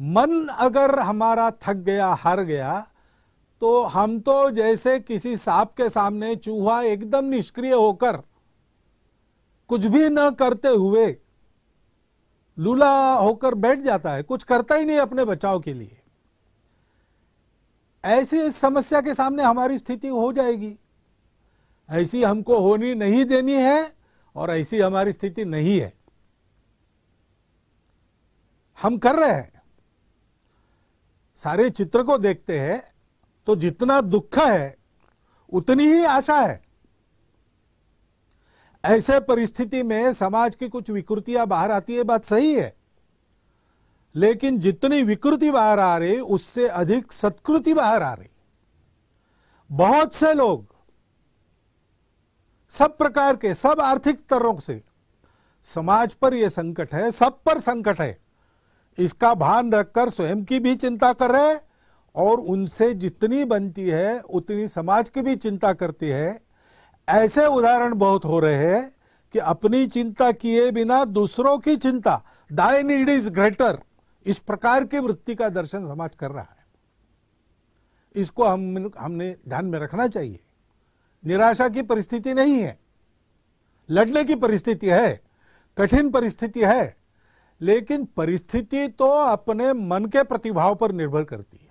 मन अगर हमारा थक गया हार गया तो हम तो जैसे किसी सांप के सामने चूहा एकदम निष्क्रिय होकर कुछ भी न करते हुए लूला होकर बैठ जाता है कुछ करता ही नहीं अपने बचाव के लिए ऐसी समस्या के सामने हमारी स्थिति हो जाएगी ऐसी हमको होनी नहीं देनी है और ऐसी हमारी स्थिति नहीं है हम कर रहे हैं सारे चित्र को देखते हैं तो जितना दुख है उतनी ही आशा है ऐसे परिस्थिति में समाज की कुछ विकृतियां बाहर आती है बात सही है लेकिन जितनी विकृति बाहर आ रही उससे अधिक सत्कृति बाहर आ रही बहुत से लोग सब प्रकार के सब आर्थिक तरों से समाज पर यह संकट है सब पर संकट है इसका भान रखकर स्वयं की भी चिंता कर रहे और उनसे जितनी बनती है उतनी समाज की भी चिंता करती है ऐसे उदाहरण बहुत हो रहे हैं कि अपनी चिंता किए बिना दूसरों की चिंता दाइन नीड इज ग्रेटर इस प्रकार की वृत्ति का दर्शन समाज कर रहा है इसको हम हमने ध्यान में रखना चाहिए निराशा की परिस्थिति नहीं है लड़ने की परिस्थिति है कठिन परिस्थिति है लेकिन परिस्थिति तो अपने मन के प्रतिभाव पर निर्भर करती है